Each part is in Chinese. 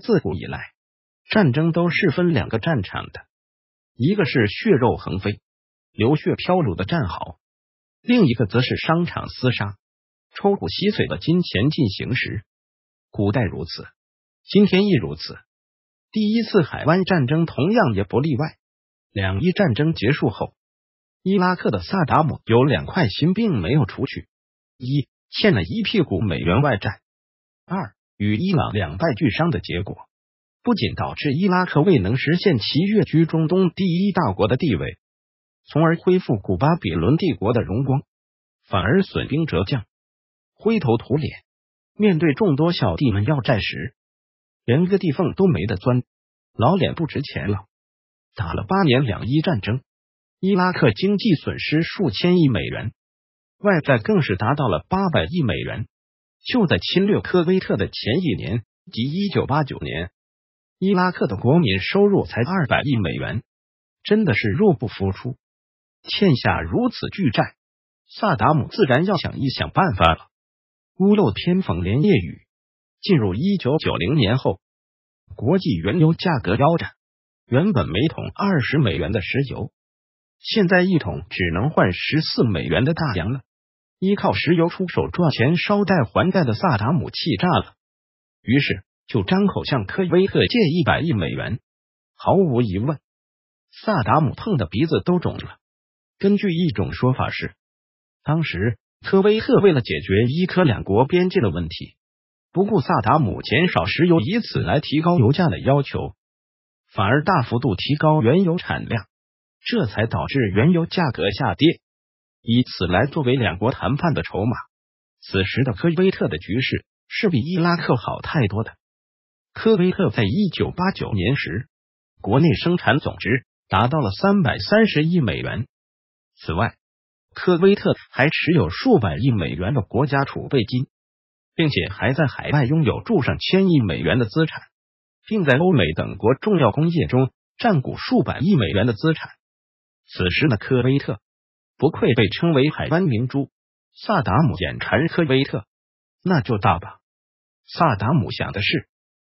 自古以来，战争都是分两个战场的，一个是血肉横飞、流血飘橹的战壕，另一个则是商场厮杀、抽骨吸髓的金钱进行时。古代如此，今天亦如此。第一次海湾战争同样也不例外。两伊战争结束后，伊拉克的萨达姆有两块心病没有除去：一欠了一屁股美元外债，二。与伊朗两败俱伤的结果，不仅导致伊拉克未能实现其跃居中东第一大国的地位，从而恢复古巴比伦帝国的荣光，反而损兵折将，灰头土脸。面对众多小弟们要债时，连个地缝都没得钻，老脸不值钱了。打了八年两伊战争，伊拉克经济损失数千亿美元，外债更是达到了八百亿美元。就在侵略科威特的前一年，即一九八九年，伊拉克的国民收入才二百亿美元，真的是入不敷出，欠下如此巨债。萨达姆自然要想一想办法了。屋漏偏逢连夜雨，进入一九九零年后，国际原油价格腰斩，原本每桶二十美元的石油，现在一桶只能换十四美元的大洋了。依靠石油出手赚钱、捎带还债的萨达姆气炸了，于是就张口向科威特借一百亿美元。毫无疑问，萨达姆碰的鼻子都肿了。根据一种说法是，当时科威特为了解决伊科两国边界的问题，不顾萨达姆减少石油以此来提高油价的要求，反而大幅度提高原油产量，这才导致原油价格下跌。以此来作为两国谈判的筹码。此时的科威特的局势是比伊拉克好太多的。科威特在一九八九年时，国内生产总值达到了三百三十亿美元。此外，科威特还持有数百亿美元的国家储备金，并且还在海外拥有数上千亿美元的资产，并在欧美等国重要工业中占股数百亿美元的资产。此时的科威特。不愧被称为海湾明珠，萨达姆眼馋科威特，那就打吧。萨达姆想的是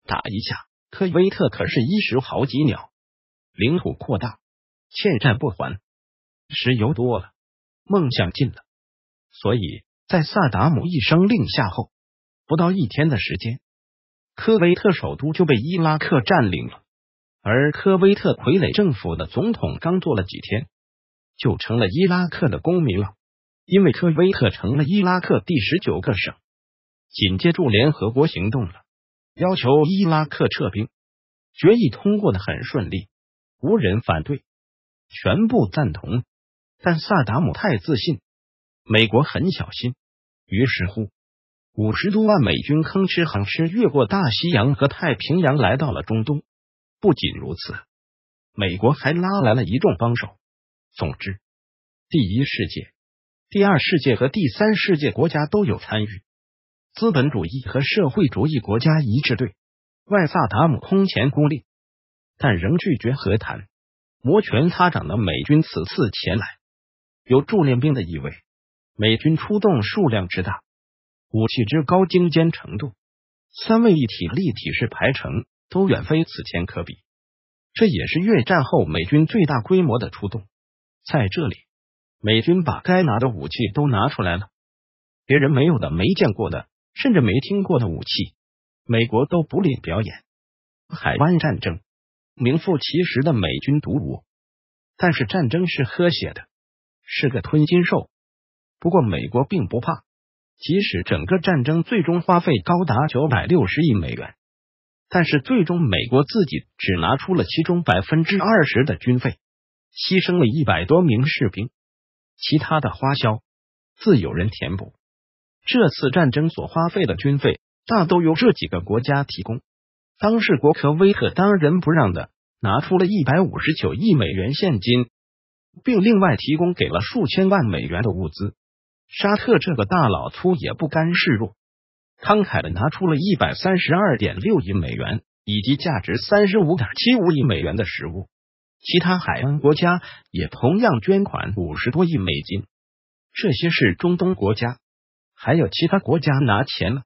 打一下科威特，可是一时好几鸟，领土扩大，欠债不还，石油多了，梦想尽了。所以在萨达姆一声令下后，不到一天的时间，科威特首都就被伊拉克占领了，而科威特傀儡政府的总统刚做了几天。就成了伊拉克的公民了，因为科威特成了伊拉克第十九个省。紧接住联合国行动了，要求伊拉克撤兵，决议通过的很顺利，无人反对，全部赞同。但萨达姆太自信，美国很小心。于是乎，五十多万美军吭哧吭哧越过大西洋和太平洋来到了中东。不仅如此，美国还拉来了一众帮手。总之，第一世界、第二世界和第三世界国家都有参与，资本主义和社会主义国家一致对外，萨达姆空前孤立，但仍拒绝和谈。摩拳擦掌的美军此次前来，有驻练兵的意味。美军出动数量之大，武器之高精尖程度，三位一体立体式排程都远非此前可比。这也是越战后美军最大规模的出动。在这里，美军把该拿的武器都拿出来了，别人没有的、没见过的，甚至没听过的武器，美国都不吝表演。海湾战争，名副其实的美军独舞。但是战争是喝血的，是个吞金兽。不过美国并不怕，即使整个战争最终花费高达九百六十亿美元，但是最终美国自己只拿出了其中百分之二十的军费。牺牲了一百多名士兵，其他的花销自有人填补。这次战争所花费的军费大都由这几个国家提供，当事国科威特当仁不让的拿出了一百五十九亿美元现金，并另外提供给了数千万美元的物资。沙特这个大老粗也不甘示弱，慷慨的拿出了一百三十二点六亿美元以及价值三十五点七五亿美元的食物。其他海湾国家也同样捐款五十多亿美金。这些是中东国家，还有其他国家拿钱了，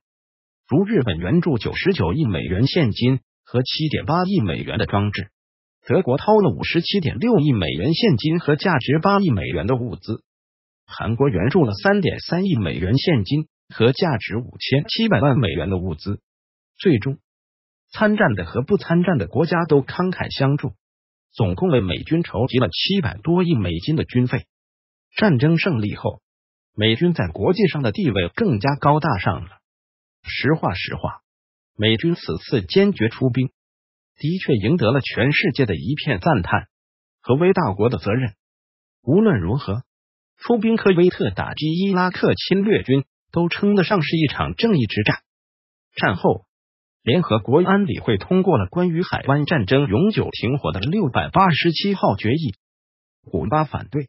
如日本援助九十九亿美元现金和七点八亿美元的装置，德国掏了五十七点六亿美元现金和价值八亿美元的物资，韩国援助了三点三亿美元现金和价值五千七百万美元的物资。最终，参战的和不参战的国家都慷慨相助。总共为美军筹集了七百多亿美金的军费。战争胜利后，美军在国际上的地位更加高大上了。实话实话，美军此次坚决出兵，的确赢得了全世界的一片赞叹。和为大国的责任，无论如何，出兵科威特打击伊拉克侵略军，都称得上是一场正义之战。战后。联合国安理会通过了关于海湾战争永久停火的六百八十七号决议，古巴反对。